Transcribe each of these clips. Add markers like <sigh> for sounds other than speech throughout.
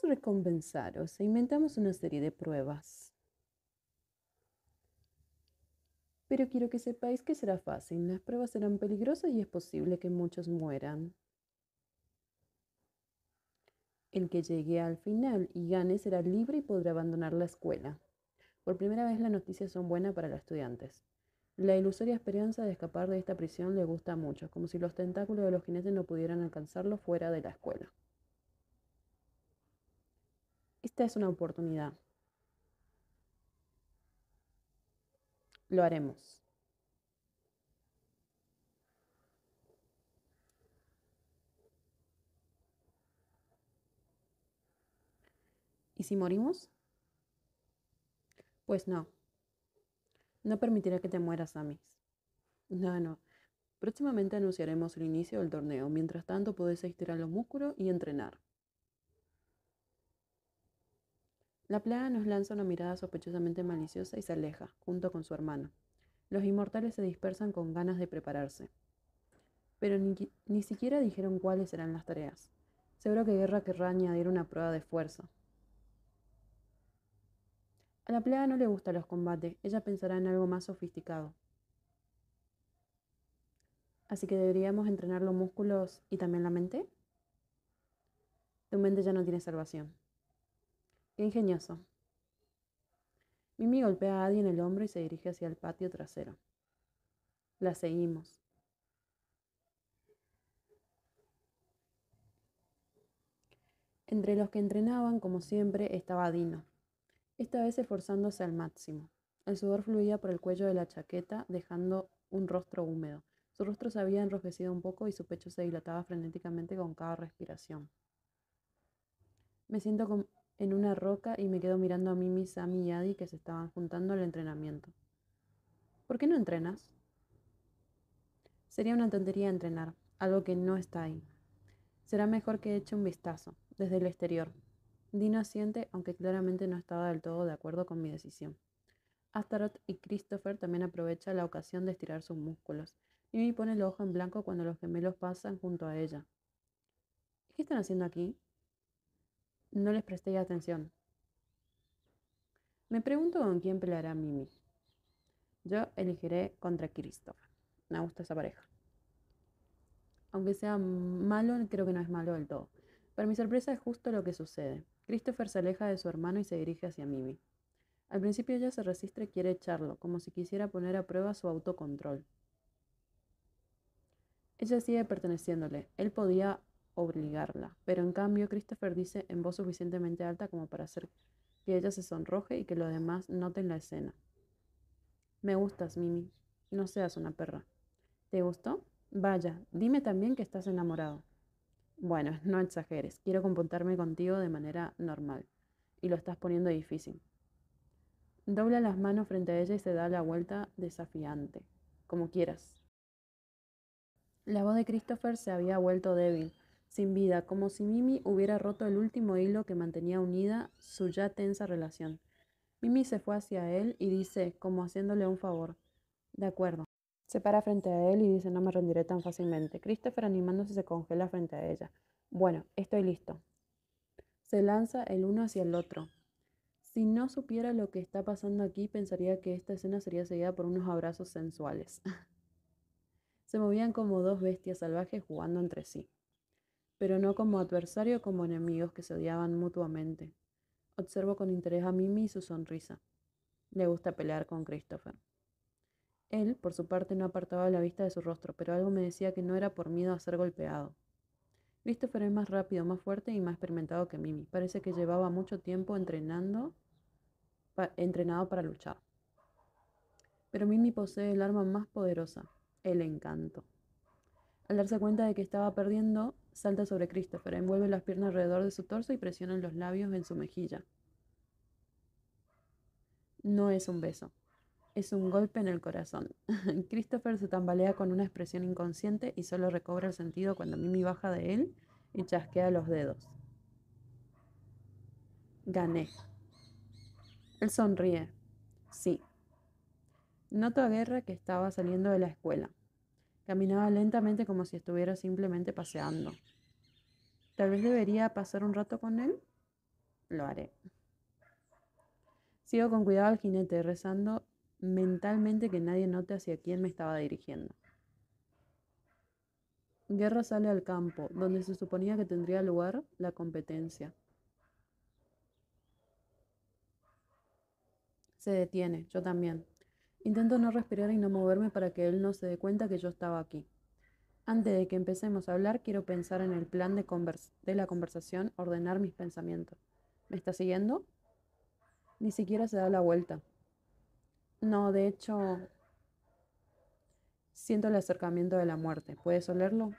recompensaros e inventamos una serie de pruebas. Pero quiero que sepáis que será fácil, las pruebas serán peligrosas y es posible que muchos mueran. El que llegue al final y gane será libre y podrá abandonar la escuela. Por primera vez las noticias son buenas para los estudiantes. La ilusoria esperanza de escapar de esta prisión le gusta a muchos, como si los tentáculos de los jinetes no pudieran alcanzarlo fuera de la escuela. Esta es una oportunidad. Lo haremos. ¿Y si morimos? Pues no. No permitirá que te mueras, Amis. No, no. Próximamente anunciaremos el inicio del torneo. Mientras tanto, podés estirar los músculos y entrenar. La plaga nos lanza una mirada sospechosamente maliciosa y se aleja, junto con su hermano. Los inmortales se dispersan con ganas de prepararse. Pero ni, siquiera dijeron cuáles serán las tareas. Seguro que Guerra querrá añadir una prueba de fuerza. A la plaga no le gustan los combates, ella pensará en algo más sofisticado. Así que deberíamos entrenar los músculos y también la mente. Tu mente ya no tiene salvación. Qué ingenioso. Mimi golpea a Adi en el hombro y se dirige hacia el patio trasero. La seguimos. Entre los que entrenaban, como siempre, estaba Dino, esta vez esforzándose al máximo. El sudor fluía por el cuello de la chaqueta, dejando un rostro húmedo. Su rostro se había enrojecido un poco y su pecho se dilataba frenéticamente con cada respiración. Me siento, como en una roca y me quedo mirando a Mimi, Sammy y Addy que se estaban juntando al entrenamiento. ¿Por qué no entrenas? Sería una tontería entrenar, algo que no está ahí. Será mejor que eche un vistazo, desde el exterior. Dino asiente, aunque claramente no estaba del todo de acuerdo con mi decisión. Astaroth y Christopher también aprovecha la ocasión de estirar sus músculos. Mimi pone el ojo en blanco cuando los gemelos pasan junto a ella. ¿Qué están haciendo aquí? No les presté atención. Me pregunto con quién peleará Mimi. Yo elegiré contra Christopher. Me gusta esa pareja. Aunque sea malo, creo que no es malo del todo. Para mi sorpresa es justo lo que sucede. Christopher se aleja de su hermano y se dirige hacia Mimi. Al principio ella se resiste y quiere echarlo, como si quisiera poner a prueba su autocontrol. Ella sigue perteneciéndole. Él podía obligarla. Pero en cambio, Christopher dice en voz suficientemente alta como para hacer que ella se sonroje y que los demás noten la escena. Me gustas, Mimi. No seas una perra. ¿Te gustó? Vaya, dime también que estás enamorado. Bueno, <laughs> no exageres. Quiero comportarme contigo de manera normal. Y lo estás poniendo difícil. Dobla las manos frente a ella y se da la vuelta desafiante. Como quieras. La voz de Christopher se había vuelto débil, sin vida, como si Mimi hubiera roto el último hilo que mantenía unida su ya tensa relación. Mimi se fue hacia él y dice, como haciéndole un favor, De acuerdo. Se para frente a él y dice, no me rendiré tan fácilmente. Christopher animándose se congela frente a ella. Bueno, estoy listo. Se lanza el uno hacia el otro. Si no supiera lo que está pasando aquí, pensaría que esta escena sería seguida por unos abrazos sensuales. <laughs> se movían como dos bestias salvajes jugando entre sí pero no como adversario como enemigos que se odiaban mutuamente. Observo con interés a Mimi y su sonrisa. Le gusta pelear con Christopher. Él, por su parte, no apartaba la vista de su rostro, pero algo me decía que no era por miedo a ser golpeado. Christopher es más rápido, más fuerte y más experimentado que Mimi. Parece que llevaba mucho tiempo entrenando, entrenado para luchar. Pero Mimi posee el arma más poderosa, el encanto. Al darse cuenta de que estaba perdiendo, Salta sobre Christopher, envuelve las piernas alrededor de su torso y presiona los labios en su mejilla. No es un beso, es un golpe en el corazón. <laughs> Christopher se tambalea con una expresión inconsciente y solo recobra el sentido cuando Mimi baja de él y chasquea los dedos. Gané. Él sonríe. Sí. Noto a Guerra que estaba saliendo de la escuela. Caminaba lentamente como si estuviera simplemente paseando. Tal vez debería pasar un rato con él. Lo haré. Sigo con cuidado al jinete, rezando mentalmente que nadie note hacia quién me estaba dirigiendo. Guerra sale al campo, donde se suponía que tendría lugar la competencia. Se detiene, yo también. Intento no respirar y no moverme para que él no se dé cuenta que yo estaba aquí. Antes de que empecemos a hablar, quiero pensar en el plan de, de la conversación, ordenar mis pensamientos. ¿Me está siguiendo? Ni siquiera se da la vuelta. No, de hecho, siento el acercamiento de la muerte. ¿Puedes olerlo?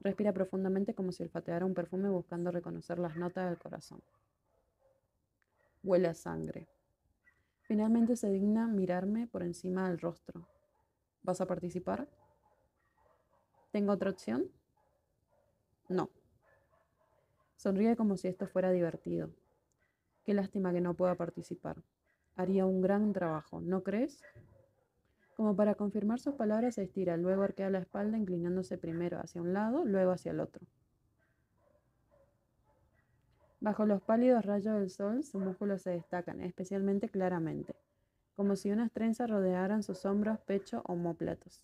Respira profundamente como si olfateara un perfume buscando reconocer las notas del corazón. Huele a sangre. Finalmente se digna mirarme por encima del rostro. ¿Vas a participar? ¿Tengo otra opción? No. Sonríe como si esto fuera divertido. Qué lástima que no pueda participar. Haría un gran trabajo, ¿no crees? Como para confirmar sus palabras se estira, luego arquea la espalda inclinándose primero hacia un lado, luego hacia el otro. Bajo los pálidos rayos del sol, sus músculos se destacan, especialmente claramente, como si unas trenzas rodearan sus hombros, pecho o homóplatos.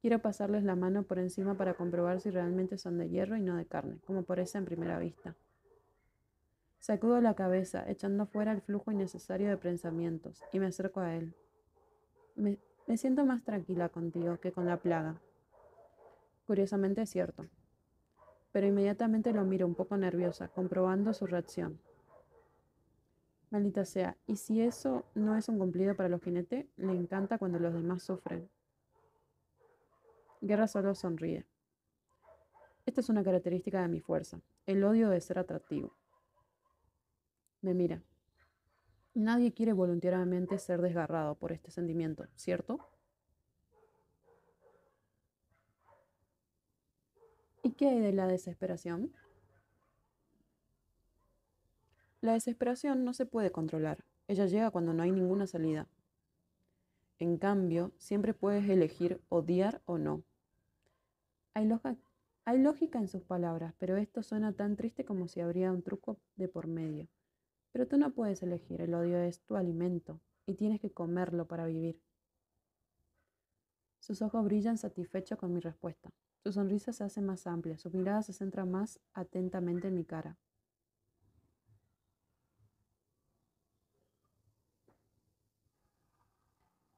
Quiero pasarles la mano por encima para comprobar si realmente son de hierro y no de carne, como parece en primera vista. Sacudo la cabeza, echando fuera el flujo innecesario de pensamientos, y me acerco a él. me siento más tranquila contigo que con la plaga. Curiosamente es cierto pero inmediatamente lo miro un poco nerviosa, comprobando su reacción. Maldita sea, ¿y si eso no es un cumplido para los jinetes? Le encanta cuando los demás sufren. Guerra solo sonríe. Esta es una característica de mi fuerza, el odio de ser atractivo. Me mira. Nadie quiere voluntariamente ser desgarrado por este sentimiento, ¿cierto? ¿Y qué hay de la desesperación? La desesperación no se puede controlar. Ella llega cuando no hay ninguna salida. En cambio, siempre puedes elegir odiar o no. Hay, lógica en sus palabras, pero esto suena tan triste como si habría un truco de por medio. Pero tú no puedes elegir, el odio es tu alimento y tienes que comerlo para vivir. Sus ojos brillan satisfechos con mi respuesta. Su sonrisa se hace más amplia, su mirada se centra más atentamente en mi cara.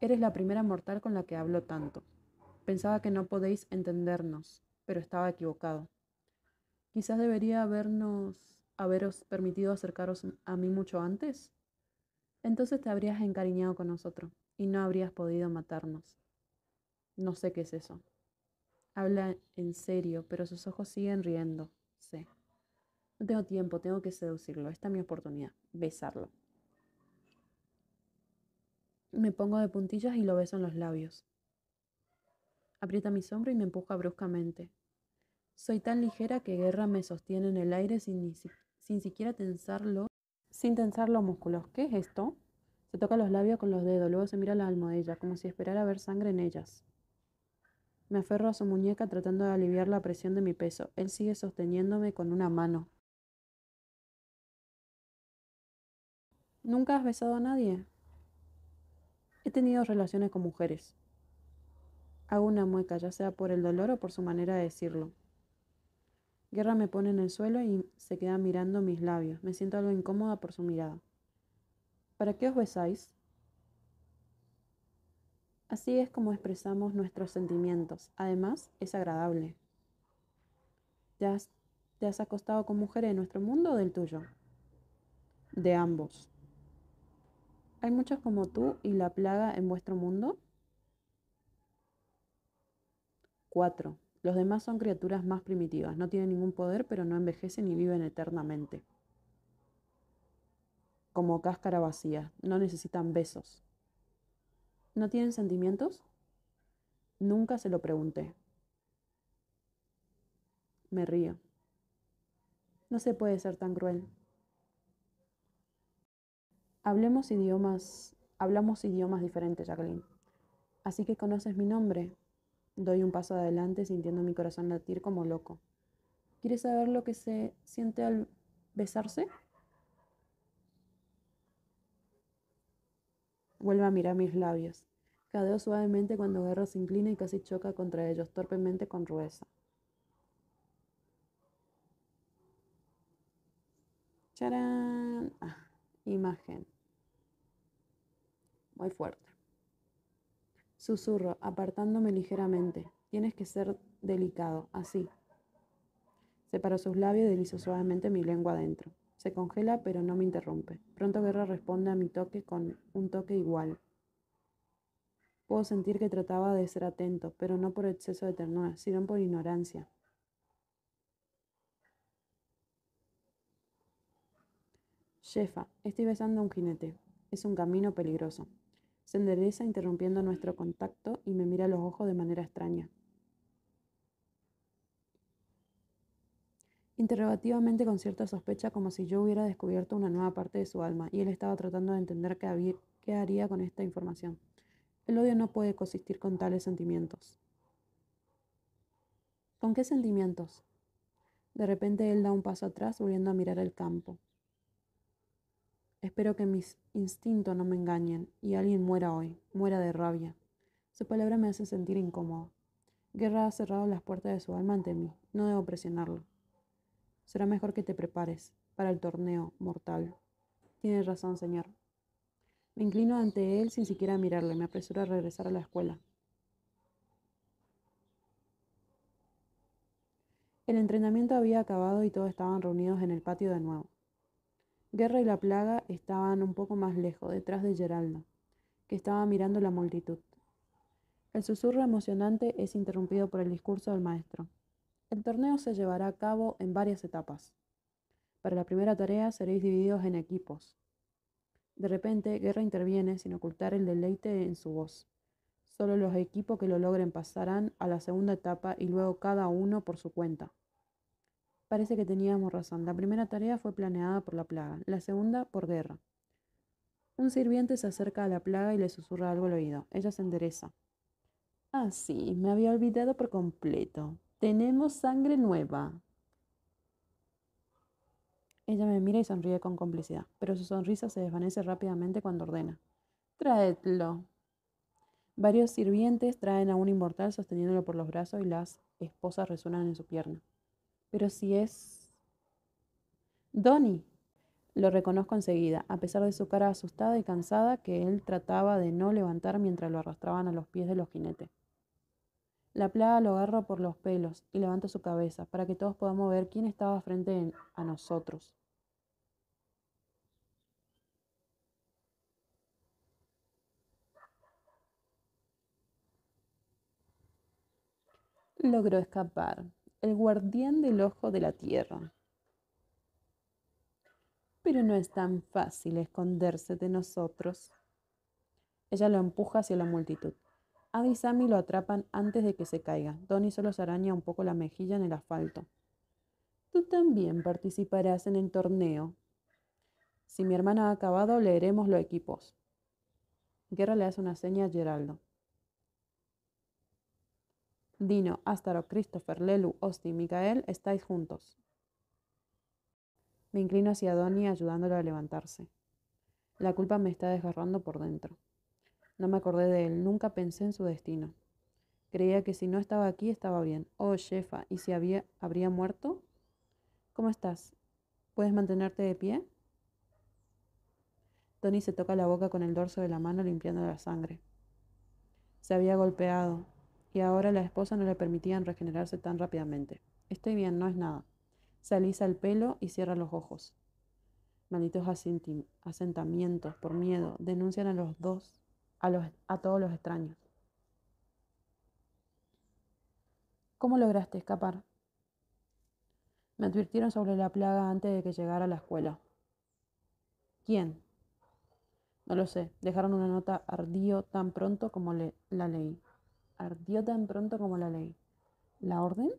Eres la primera mortal con la que hablo tanto. Pensaba que no podéis entendernos, pero estaba equivocado. Quizás debería habernos, haberos permitido acercaros a mí mucho antes. Entonces te habrías encariñado con nosotros y no habrías podido matarnos. No sé qué es eso. Habla en serio, pero sus ojos siguen riendo. No tengo tiempo, tengo que seducirlo. Esta es mi oportunidad. Besarlo. Me pongo de puntillas y lo beso en los labios. Aprieta mi sombra y me empuja bruscamente. Soy tan ligera que Guerra me sostiene en el aire sin, sin siquiera tensarlo, sin tensar los músculos. ¿Qué es esto? Se toca los labios con los dedos, luego se mira la almohadilla, como si esperara ver sangre en ellas. Me aferro a su muñeca tratando de aliviar la presión de mi peso. Él sigue sosteniéndome con una mano. ¿Nunca has besado a nadie? He tenido relaciones con mujeres. Hago una mueca, ya sea por el dolor o por su manera de decirlo. Guerra me pone en el suelo y se queda mirando mis labios. Me siento algo incómoda por su mirada. ¿Para qué os besáis? Así es como expresamos nuestros sentimientos. Además, es agradable. ¿Te has, acostado con mujeres de nuestro mundo o del tuyo? De ambos. ¿Hay muchas como tú y la plaga en vuestro mundo? Cuatro. Los demás son criaturas más primitivas, no tienen ningún poder, pero no envejecen y viven eternamente. Como cáscara vacía, no necesitan besos, ¿No tienen sentimientos? Nunca se lo pregunté. Me río. No se puede ser tan cruel. Hablemos idiomas, hablamos idiomas diferentes, Jacqueline. Así que conoces mi nombre. Doy un paso adelante sintiendo mi corazón latir como loco. ¿Quieres saber lo que se siente al besarse? Vuelve a mirar mis labios. Cadeo suavemente cuando Guerra se inclina y casi choca contra ellos, torpemente con rudeza. ¡Charán! Ah, imagen. Muy fuerte. Susurro, apartándome ligeramente. Tienes que ser delicado, así. Separó sus labios y deslizó suavemente mi lengua adentro. Se congela, pero no me interrumpe. Pronto Guerra responde a mi toque con un toque igual. Puedo sentir que trataba de ser atento, pero no por exceso de ternura, sino por ignorancia. Jefa, estoy besando a un jinete. Es un camino peligroso. Se endereza interrumpiendo nuestro contacto y me mira a los ojos de manera extraña. interrogativamente con cierta sospecha como si yo hubiera descubierto una nueva parte de su alma y él estaba tratando de entender qué, haría con esta información. El odio no puede consistir con tales sentimientos. ¿Con qué sentimientos? De repente él da un paso atrás volviendo a mirar el campo. Espero que mis instintos no me engañen y alguien muera hoy, muera de rabia. Su palabra me hace sentir incómodo. Guerra ha cerrado las puertas de su alma ante mí. No debo presionarlo. Será mejor que te prepares para el torneo mortal. Tienes razón, señor. Me inclino ante él sin siquiera mirarle. Me apresuro a regresar a la escuela. El entrenamiento había acabado y todos estaban reunidos en el patio de nuevo. Guerra y la plaga estaban un poco más lejos, detrás de Geraldo, que estaba mirando la multitud. El susurro emocionante es interrumpido por el discurso del maestro. El torneo se llevará a cabo en varias etapas. Para la primera tarea seréis divididos en equipos. De repente, Guerra interviene sin ocultar el deleite en su voz. Solo los equipos que lo logren pasarán a la segunda etapa y luego cada uno por su cuenta. Parece que teníamos razón. La primera tarea fue planeada por la plaga, la segunda por guerra. Un sirviente se acerca a la plaga y le susurra algo al oído. Ella se endereza. Ah, sí, me había olvidado por completo. Tenemos sangre nueva. Ella me mira y sonríe con complicidad, pero su sonrisa se desvanece rápidamente cuando ordena. Traedlo. Varios sirvientes traen a un inmortal sosteniéndolo por los brazos y las esposas resuenan en su pierna. Pero si es... Donny. Lo reconozco enseguida, a pesar de su cara asustada y cansada que él trataba de no levantar mientras lo arrastraban a los pies de los jinetes. La plaga lo agarra por los pelos y levanta su cabeza para que todos podamos ver quién estaba frente a nosotros. Logró escapar. El guardián del ojo de la tierra. Pero no es tan fácil esconderse de nosotros. Ella lo empuja hacia la multitud. Adi y Sammy lo atrapan antes de que se caiga. Donnie solo se araña un poco la mejilla en el asfalto. Tú también participarás en el torneo. Si mi hermana ha acabado, leeremos los equipos. Guerra le hace una seña a Geraldo. Dino, Astaro, Christopher, Lelu, Osti y Micael estáis juntos. Me inclino hacia Donnie ayudándolo a levantarse. La culpa me está desgarrando por dentro. No me acordé de él, nunca pensé en su destino. Creía que si no estaba aquí estaba bien. Oh, jefa, ¿y si había, habría muerto? ¿Cómo estás? ¿Puedes mantenerte de pie? Tony se toca la boca con el dorso de la mano limpiando la sangre. Se había golpeado y ahora la esposa no le permitían regenerarse tan rápidamente. Estoy bien, no es nada. Se alisa el pelo y cierra los ojos. Malditos asentamientos por miedo denuncian a los dos a, todos los extraños. ¿Cómo lograste escapar? Me advirtieron sobre la plaga antes de que llegara a la escuela. ¿Quién? No lo sé. Dejaron una nota ardío tan pronto como la ley. Ardió tan pronto como la ley? ¿La orden?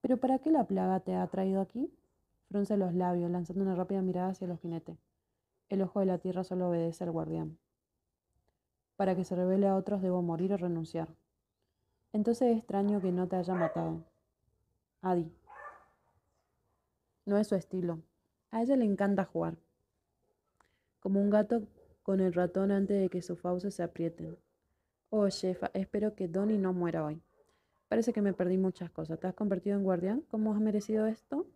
¿Pero para qué la plaga te ha traído aquí? Frunce los labios, lanzando una rápida mirada hacia los jinetes. El ojo de la tierra solo obedece al guardián. Para que se revele a otros debo morir o renunciar. Entonces es extraño que no te haya matado. Adi. No es su estilo. A ella le encanta jugar. Como un gato con el ratón antes de que sus fauces se aprieten. Oh, jefa, espero que Donnie no muera hoy. Parece que me perdí muchas cosas. ¿Te has convertido en guardián? ¿Cómo has merecido esto?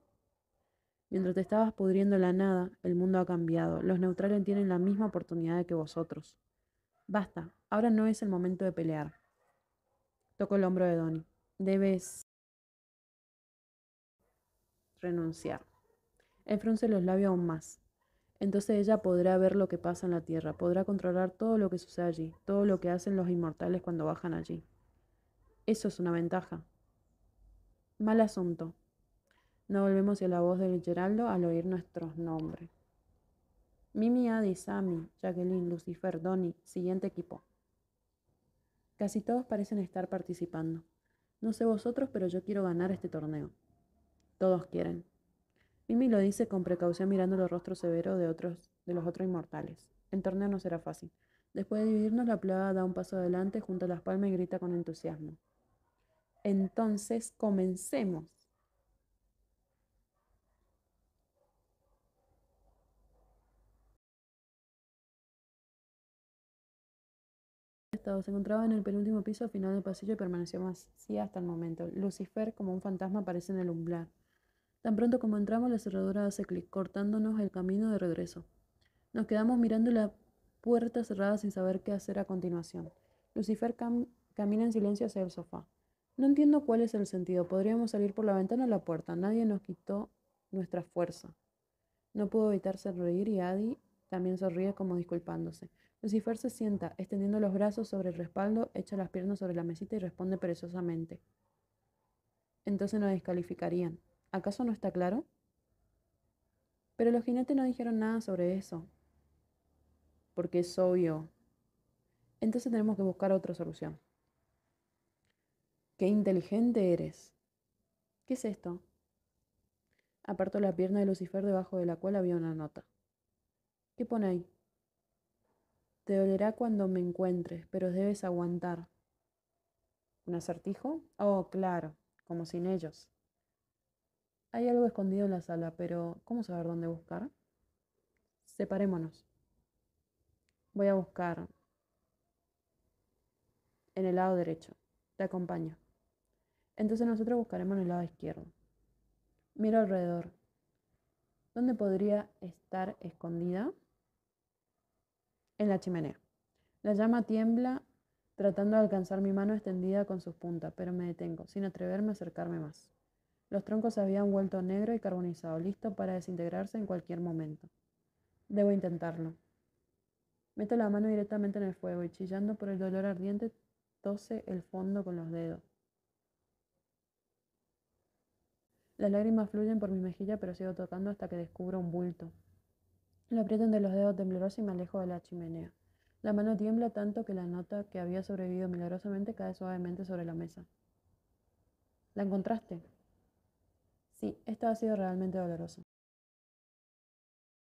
Mientras te estabas pudriendo la nada, el mundo ha cambiado. Los neutrales tienen la misma oportunidad que vosotros. Basta, ahora no es el momento de pelear. Tocó el hombro de Donnie. Debes renunciar. Él frunce los labios aún más. Entonces ella podrá ver lo que pasa en la Tierra, podrá controlar todo lo que sucede allí, todo lo que hacen los inmortales cuando bajan allí. Eso es una ventaja. Mal asunto. No volvemos a la voz de Geraldo al oír nuestros nombres. Mimi, Adi, Sammy, Jacqueline, Lucifer, Doni. siguiente equipo. Casi todos parecen estar participando. No sé vosotros, pero yo quiero ganar este torneo. Todos quieren. Mimi lo dice con precaución mirando los rostros severos de, otros, de los otros inmortales. El torneo no será fácil. Después de dividirnos, la plaga da un paso adelante junto a las palmas y grita con entusiasmo. Entonces, comencemos. Se encontraba en el penúltimo piso al final del pasillo y permaneció así hasta el momento. Lucifer, como un fantasma, aparece en el umbral. Tan pronto como entramos, la cerradura hace clic, cortándonos el camino de regreso. Nos quedamos mirando la puerta cerrada sin saber qué hacer a continuación. Lucifer camina en silencio hacia el sofá. No entiendo cuál es el sentido. Podríamos salir por la ventana o la puerta. Nadie nos quitó nuestra fuerza. No pudo evitar sonreír y Adi también sonríe como disculpándose. Lucifer se sienta, extendiendo los brazos sobre el respaldo, echa las piernas sobre la mesita y responde perezosamente. Entonces nos descalificarían. ¿Acaso no está claro? Pero los jinetes no dijeron nada sobre eso. Porque es obvio. Entonces tenemos que buscar otra solución. ¡Qué inteligente eres! ¿Qué es esto? Aparto la pierna de Lucifer debajo de la cual había una nota. ¿Qué pone ahí? Te dolerá cuando me encuentres, pero debes aguantar. ¿Un acertijo? Oh, claro, como sin ellos. Hay algo escondido en la sala, pero ¿cómo saber dónde buscar? Separémonos. Voy a buscar en el lado derecho. Te acompaño. Entonces nosotros buscaremos en el lado izquierdo. Miro alrededor. ¿Dónde podría estar escondida? en la chimenea. La llama tiembla tratando de alcanzar mi mano extendida con sus puntas, pero me detengo, sin atreverme a acercarme más. Los troncos se habían vuelto negro y carbonizado, listo para desintegrarse en cualquier momento. Debo intentarlo. Meto la mano directamente en el fuego y chillando por el dolor ardiente, tose el fondo con los dedos. Las lágrimas fluyen por mi mejilla, pero sigo tocando hasta que descubro un bulto. Lo aprieto entre los dedos temblorosos y me alejo de la chimenea. La mano tiembla tanto que la nota que había sobrevivido milagrosamente cae suavemente sobre la mesa. ¿La encontraste? Sí, esto ha sido realmente doloroso.